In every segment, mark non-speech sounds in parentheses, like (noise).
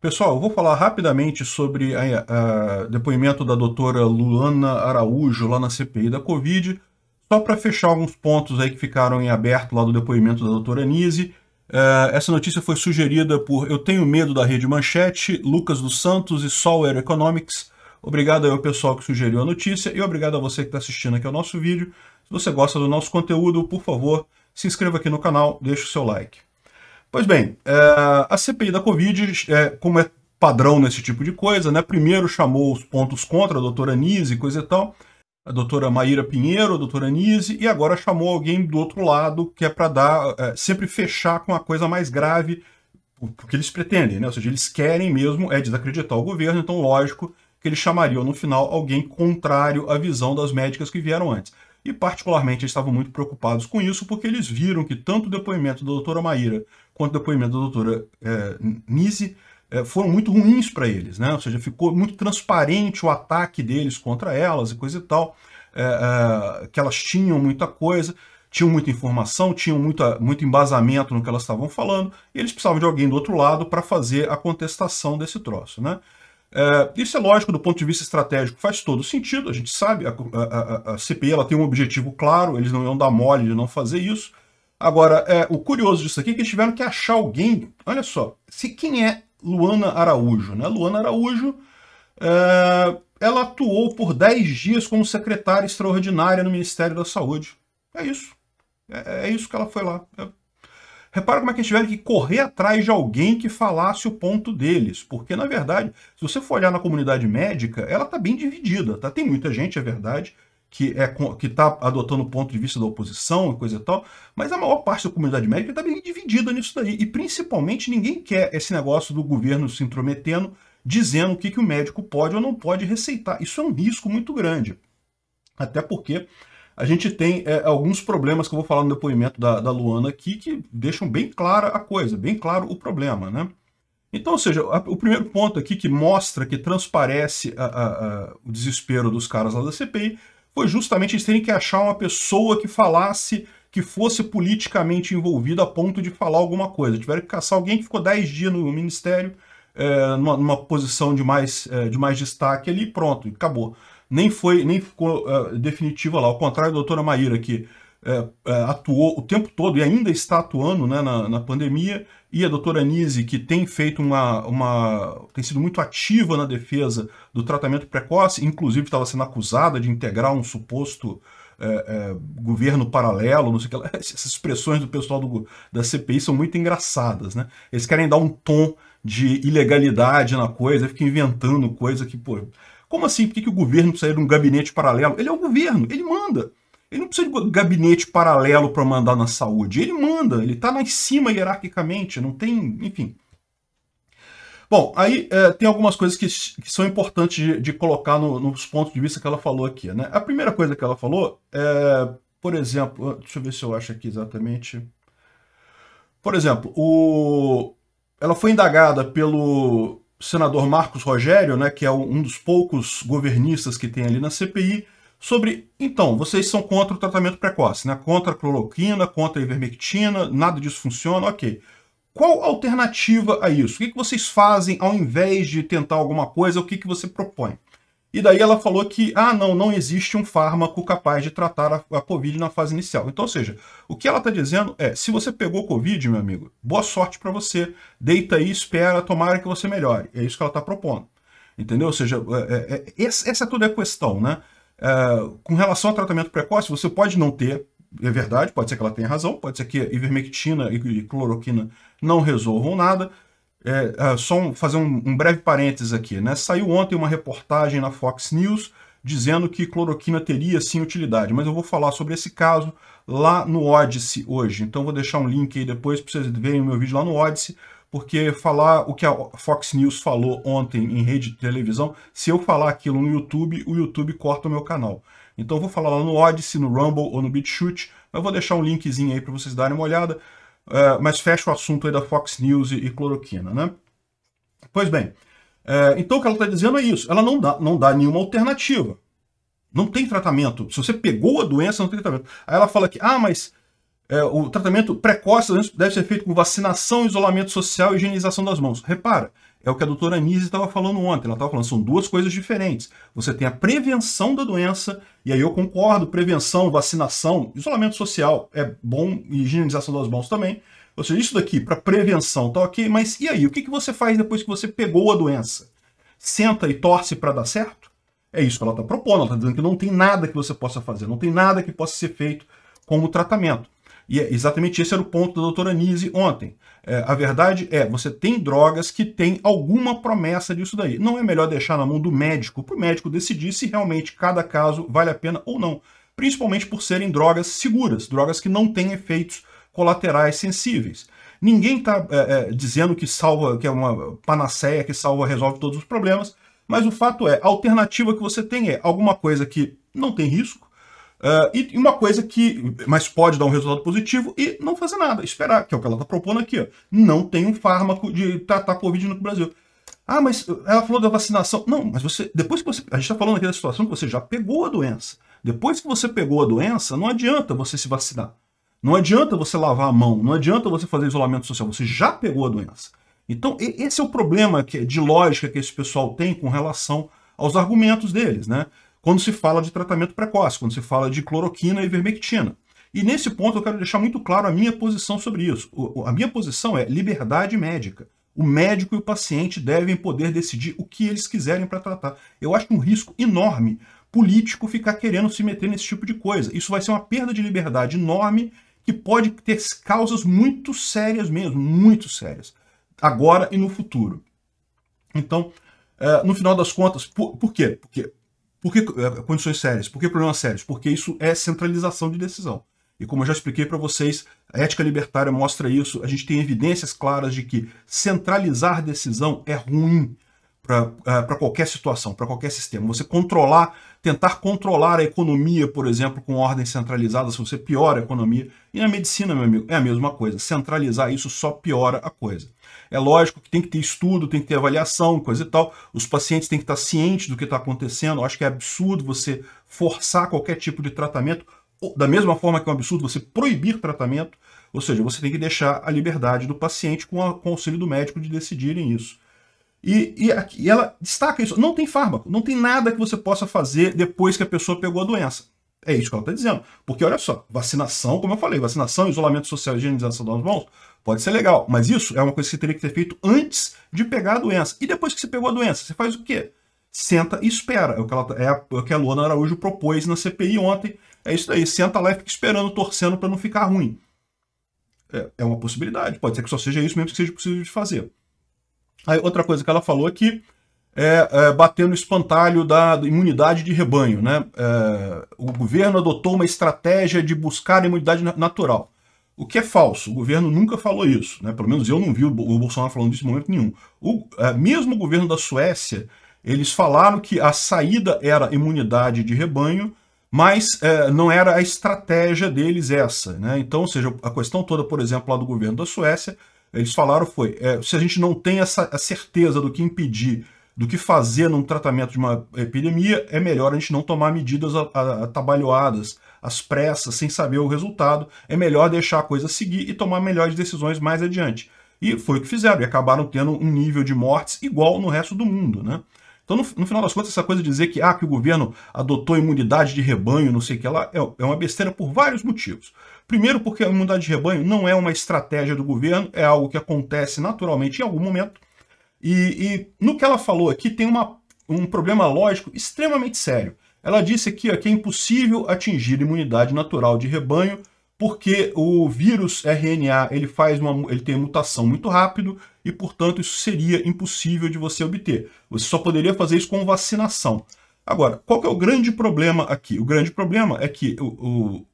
Pessoal, eu vou falar rapidamente sobre o depoimento da doutora Luana Araújo lá na CPI da Covid, só para fechar alguns pontos aí que ficaram em aberto lá do depoimento da doutora Nise. É, essa notícia foi sugerida por Eu Tenho Medo da Rede Manchete, Lucas dos Santos e Solar Economics. Obrigado ao pessoal que sugeriu a notícia e obrigado a você que está assistindo aqui ao nosso vídeo. Se você gosta do nosso conteúdo, por favor, se inscreva aqui no canal, deixe o seu like. Pois bem, é, a CPI da Covid, é, como é padrão nesse tipo de coisa, né? Primeiro chamou os pontos contra, a doutora Nise, coisa e tal, a doutora Maíra Pinheiro, a doutora Nise, e agora chamou alguém do outro lado, que é para dar, é, sempre fechar com a coisa mais grave, porque eles pretendem, né? Ou seja, eles querem mesmo é desacreditar o governo, então lógico que eles chamariam no final alguém contrário à visão das médicas que vieram antes e particularmente estavam muito preocupados com isso porque eles viram que tanto o depoimento da doutora Maíra quanto o depoimento da doutora é, Nise é, foram muito ruins para eles, né? Ou seja, ficou muito transparente o ataque deles contra elas e coisa e tal, é, é, que elas tinham muita coisa, tinham muita informação, tinham muita, muito embasamento no que elas estavam falando, e eles precisavam de alguém do outro lado para fazer a contestação desse troço, né? É, isso é lógico do ponto de vista estratégico, faz todo sentido, a gente sabe, a, a, a CPI ela tem um objetivo claro, eles não iam dar mole de não fazer isso. Agora, é, o curioso disso aqui é que eles tiveram que achar alguém, olha só, se quem é Luana Araújo? Né? Luana Araújo, é, ela atuou por 10 dias como secretária extraordinária no Ministério da Saúde. É isso. É, é isso que ela foi lá. É, Repara como é que eles tiveram que correr atrás de alguém que falasse o ponto deles. Porque, na verdade, se você for olhar na comunidade médica, ela está bem dividida. Tá? Tem muita gente, é verdade, que é, está adotando o ponto de vista da oposição e coisa e tal, mas a maior parte da comunidade médica está bem dividida nisso daí. E, principalmente, ninguém quer esse negócio do governo se intrometendo, dizendo o que, que o médico pode ou não pode receitar. Isso é um risco muito grande. Até porque a gente tem é, alguns problemas que eu vou falar no depoimento da, da Luana aqui, que deixam bem clara a coisa, bem claro o problema, né? Então, ou seja, a, o primeiro ponto aqui que mostra, que transparece a, a, o desespero dos caras lá da CPI, foi justamente eles terem que achar uma pessoa que falasse, que fosse politicamente envolvida a ponto de falar alguma coisa. Tiveram que caçar alguém que ficou 10 dias no ministério, é, numa, numa, posição de mais, é, de mais destaque ali, pronto, acabou nem foi nem ficou uh, definitiva lá. Ao contrário da doutora Maíra, que uh, atuou o tempo todo e ainda está atuando né, na, na, pandemia, e a doutora Nise, que tem feito uma, uma. tem sido muito ativa na defesa do tratamento precoce, inclusive estava sendo acusada de integrar um suposto. É, é, governo paralelo, não sei o que lá. (laughs) Essas expressões do pessoal do, da CPI são muito engraçadas, né? Eles querem dar um tom de ilegalidade na coisa, fica inventando coisa que, pô, como assim? Por que, que o governo precisa de um gabinete paralelo? Ele é o governo, ele manda. Ele não precisa de gabinete paralelo para mandar na saúde. Ele manda, ele está lá em cima hierarquicamente, não tem. Enfim. Bom, aí é, tem algumas coisas que, que são importantes de, de colocar no, nos pontos de vista que ela falou aqui. Né? A primeira coisa que ela falou é, por exemplo, ah, deixa eu ver se eu acho aqui exatamente. Por exemplo, o... ela foi indagada pelo senador Marcos Rogério, né, que é um dos poucos governistas que tem ali na CPI, sobre, então, vocês são contra o tratamento precoce, né? Contra a cloroquina, contra a ivermectina, nada disso funciona, ok. Qual alternativa a isso? O que, que vocês fazem ao invés de tentar alguma coisa? O que, que você propõe? E daí ela falou que, ah, não, não existe um fármaco capaz de tratar a, a Covid na fase inicial. Então, ou seja, o que ela está dizendo é, se você pegou Covid, meu amigo, boa sorte para você, deita aí, espera, tomara que você melhore. É isso que ela está propondo. Entendeu? Ou seja, é, é, é essa, essa tudo é questão, né? É, com relação ao tratamento precoce, você pode não ter, é verdade, pode ser que ela tenha razão, pode ser que ivermectina e cloroquina não resolvam nada, é, é, só um, fazer um, um, breve parênteses aqui. Né? Saiu ontem uma reportagem na Fox News dizendo que cloroquina teria sim utilidade, mas eu vou falar sobre esse caso lá no Odyssey hoje. Então vou deixar um link aí depois para vocês verem o meu vídeo lá no Odyssey, porque falar o que a Fox News falou ontem em rede de televisão, se eu falar aquilo no YouTube, o YouTube corta o meu canal. Então eu vou falar lá no Odyssey, no Rumble ou no BitChute, mas vou deixar um linkzinho aí para vocês darem uma olhada. É, mas fecha o assunto aí da Fox News e, cloroquina, né? Pois bem, é, então o que ela está dizendo é isso. Ela não dá, não dá nenhuma alternativa. Não tem tratamento. Se você pegou a doença, não tem tratamento. Aí ela fala que, ah, mas é, o tratamento precoce deve ser feito com vacinação, isolamento social e higienização das mãos. Repara, é o que a doutora Anise estava falando ontem. Ela estava falando, são duas coisas diferentes. Você tem a prevenção da doença, e aí eu concordo, prevenção, vacinação, isolamento social é bom, e higienização das mãos também. Ou seja, isso daqui para prevenção tá ok, mas e aí? O que, que você faz depois que você pegou a doença? Senta e torce para dar certo? É isso que ela está propondo. Ela está dizendo que não tem nada que você possa fazer, não tem nada que possa ser feito como tratamento. E é exatamente esse era o ponto da doutora Nise ontem. É, a verdade é, você tem drogas que tem alguma promessa disso daí. Não é melhor deixar na mão do médico, para o médico decidir se realmente cada caso vale a pena ou não. Principalmente por serem drogas seguras, drogas que não têm efeitos colaterais sensíveis. Ninguém está é, é, dizendo que salva, que é uma panaceia que salva, resolve todos os problemas, mas o fato é, a alternativa que você tem é alguma coisa que não tem risco, Uh, e uma coisa que, mas pode dar um resultado positivo e não fazer nada, esperar, que é o que ela está propondo aqui. Ó. Não tem um fármaco de tratar tá, tá Covid no Brasil. Ah, mas ela falou da vacinação. Não, mas você, depois que você, a gente está falando aqui da situação que você já pegou a doença. Depois que você pegou a doença, não adianta você se vacinar. Não adianta você lavar a mão, não adianta você fazer isolamento social, você já pegou a doença. Então, esse é o problema que, de lógica que esse pessoal tem com relação aos argumentos deles, né? quando se fala de tratamento precoce, quando se fala de cloroquina e vermectina. E nesse ponto eu quero deixar muito claro a minha posição sobre isso. A minha posição é liberdade médica. O médico e o paciente devem poder decidir o que eles quiserem para tratar. Eu acho um risco enorme político ficar querendo se meter nesse tipo de coisa. Isso vai ser uma perda de liberdade enorme que pode ter causas muito sérias mesmo, muito sérias, agora e no futuro. Então, eh, no final das contas, por, por quê? Porque por que é, condições sérias? Por que problemas sérios? Porque isso é centralização de decisão. E como eu já expliquei para vocês, a ética libertária mostra isso. A gente tem evidências claras de que centralizar decisão é ruim para é, qualquer situação, para qualquer sistema. Você controlar, tentar controlar a economia, por exemplo, com ordens centralizadas, se você piora a economia. E na medicina, meu amigo, é a mesma coisa. Centralizar isso só piora a coisa. É lógico que tem que ter estudo, tem que ter avaliação, coisa e tal. Os pacientes têm que estar cientes do que está acontecendo. Eu acho que é absurdo você forçar qualquer tipo de tratamento. Da mesma forma que é um absurdo você proibir tratamento, ou seja, você tem que deixar a liberdade do paciente com, a, com o auxílio do médico de decidirem isso. E, e, e, ela destaca isso. Não tem fármaco, não tem nada que você possa fazer depois que a pessoa pegou a doença. É isso que ela está dizendo. Porque olha só, vacinação, como eu falei, vacinação, isolamento social, higienização das mãos, pode ser legal. Mas isso é uma coisa que você teria que ter feito antes de pegar a doença. E depois que você pegou a doença, você faz o quê? Senta e espera. É o que, ela, tá, é a, é o que a Luana Araújo propôs na CPI ontem. É isso daí. Senta lá e fica esperando, torcendo para não ficar ruim. É, é uma possibilidade. Pode ser que só seja isso mesmo que seja possível de fazer. Aí, outra coisa que ela falou aqui é que é, é, bater no espantalho da imunidade de rebanho. Né? É, o governo adotou uma estratégia de buscar a imunidade natural. O que é falso, o governo nunca falou isso. Né? Pelo menos eu não vi o Bolsonaro falando disso em momento nenhum. O, é, mesmo o governo da Suécia, eles falaram que a saída era imunidade de rebanho, mas é, não era a estratégia deles essa. Né? Então, ou seja, a questão toda, por exemplo, lá do governo da Suécia, eles falaram foi, é, se a gente não tem essa a certeza do que impedir, do que fazer num tratamento de uma epidemia, é melhor a gente não tomar medidas atabalhoadas, às pressas, sem saber o resultado, é melhor deixar a coisa seguir e tomar melhores decisões mais adiante. E foi o que fizeram, e acabaram tendo um nível de mortes igual no resto do mundo, né? Então, no, no, final das contas, essa coisa de dizer que, ah, que o governo adotou imunidade de rebanho, não sei o que lá, é, é uma besteira por vários motivos. Primeiro, porque a imunidade de rebanho não é uma estratégia do governo, é algo que acontece naturalmente em algum momento. E, e no que ela falou aqui tem uma, um problema lógico extremamente sério. Ela disse aqui ó, que é impossível atingir imunidade natural de rebanho porque o vírus RNA ele faz uma, ele tem mutação muito rápido e, portanto, isso seria impossível de você obter. Você só poderia fazer isso com vacinação. Agora, qual é o grande problema aqui? O grande problema é que o, o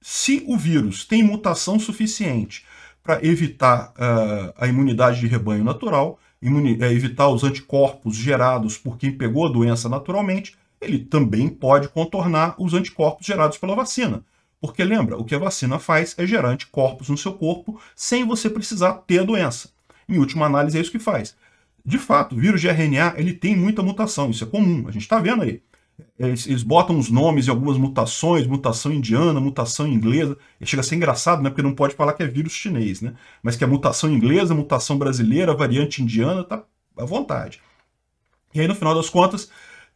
se o vírus tem mutação suficiente para evitar uh, a imunidade de rebanho natural, imuni eh, evitar os anticorpos gerados por quem pegou a doença naturalmente, ele também pode contornar os anticorpos gerados pela vacina. Porque lembra, o que a vacina faz é gerar anticorpos no seu corpo sem você precisar ter a doença. Em última análise, é isso que faz. De fato, o vírus de RNA ele tem muita mutação, isso é comum, a gente está vendo aí. Eles, botam os nomes e algumas mutações, mutação indiana, mutação inglesa. E chega a ser engraçado, né? Porque não pode falar que é vírus chinês, né? Mas que é mutação inglesa, mutação brasileira, variante indiana, tá à vontade. E aí, no final das contas,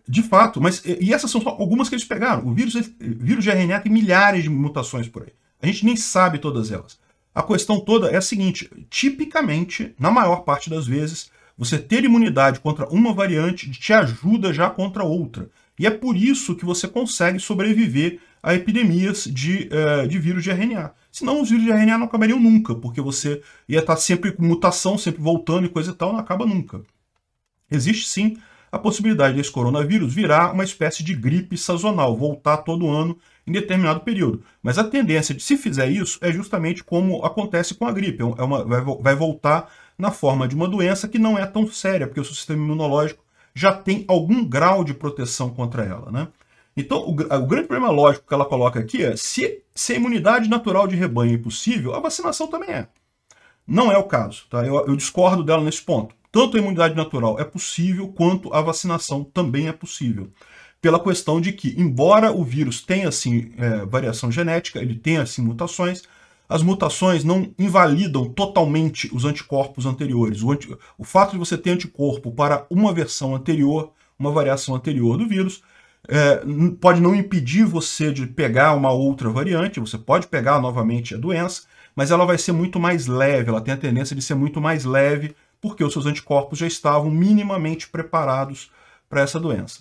de fato, mas e essas são só algumas que eles pegaram. O vírus, ele, vírus de RNA tem milhares de mutações por aí. A gente nem sabe todas elas. A questão toda é a seguinte: tipicamente, na maior parte das vezes, você ter imunidade contra uma variante te ajuda já contra outra. E é por isso que você consegue sobreviver a epidemias de, uh, de vírus de RNA. Senão os vírus de RNA não acabariam nunca, porque você ia estar sempre com mutação, sempre voltando e coisa e tal, não acaba nunca. Existe sim a possibilidade desse coronavírus virar uma espécie de gripe sazonal, voltar todo ano em determinado período. Mas a tendência de se fizer isso é justamente como acontece com a gripe, é, é uma, vai, vai voltar na forma de uma doença que não é tão séria, porque o seu sistema imunológico já tem algum grau de proteção contra ela, né? Então, o, o, grande problema lógico que ela coloca aqui é se, se a imunidade natural de rebanho é impossível, a vacinação também é. Não é o caso, tá? Eu, eu discordo dela nesse ponto tanto a imunidade natural é possível, quanto a vacinação também é possível. Pela questão de que, embora o vírus tenha sim é, variação genética, ele tenha sim mutações, as mutações não invalidam totalmente os anticorpos anteriores. O, anti... o fato de você ter anticorpo para uma versão anterior, uma variação anterior do vírus, é, pode não impedir você de pegar uma outra variante, você pode pegar novamente a doença, mas ela vai ser muito mais leve, ela tem a tendência de ser muito mais leve porque os seus anticorpos já estavam minimamente preparados para essa doença.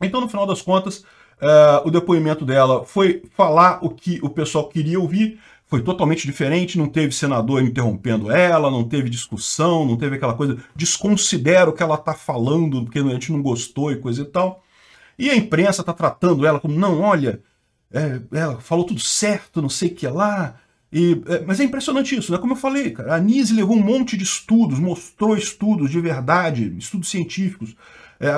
Então, no final das contas, uh, o depoimento dela foi falar o que o pessoal queria ouvir, foi totalmente diferente, não teve senador interrompendo ela, não teve discussão, não teve aquela coisa, desconsidera o que ela está falando, porque a gente não gostou e coisa e tal. E a imprensa está tratando ela como, não, olha, é, ela falou tudo certo, não sei o que lá, e, é, mas é impressionante isso, né? como eu falei, cara, a Nise levou um monte de estudos, mostrou estudos de verdade, estudos científicos, é,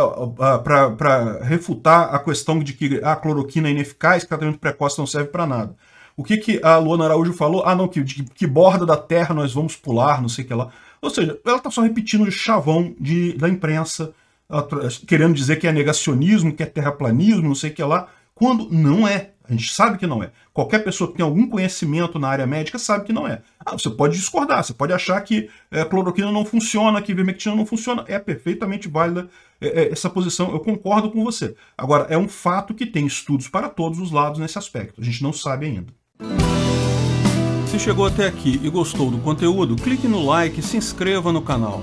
para refutar a questão de que a cloroquina é ineficaz, que tratamento precoce não serve para nada. O que, que a Luana Araújo falou? Ah, não, que, de, que borda da terra nós vamos pular, não sei o que lá. Ou seja, ela está só repetindo o chavão de, da imprensa, querendo dizer que é negacionismo, que é terraplanismo, não sei o que lá, quando não é. A gente sabe que não é. Qualquer pessoa que tem algum conhecimento na área médica sabe que não é. Ah, você pode discordar, você pode achar que é, cloroquina não funciona, que vermectina não funciona. É perfeitamente válida é, é, essa posição, eu concordo com você. Agora, é um fato que tem estudos para todos os lados nesse aspecto. A gente não sabe ainda. Se chegou até aqui e gostou do conteúdo, clique no like e se inscreva no canal.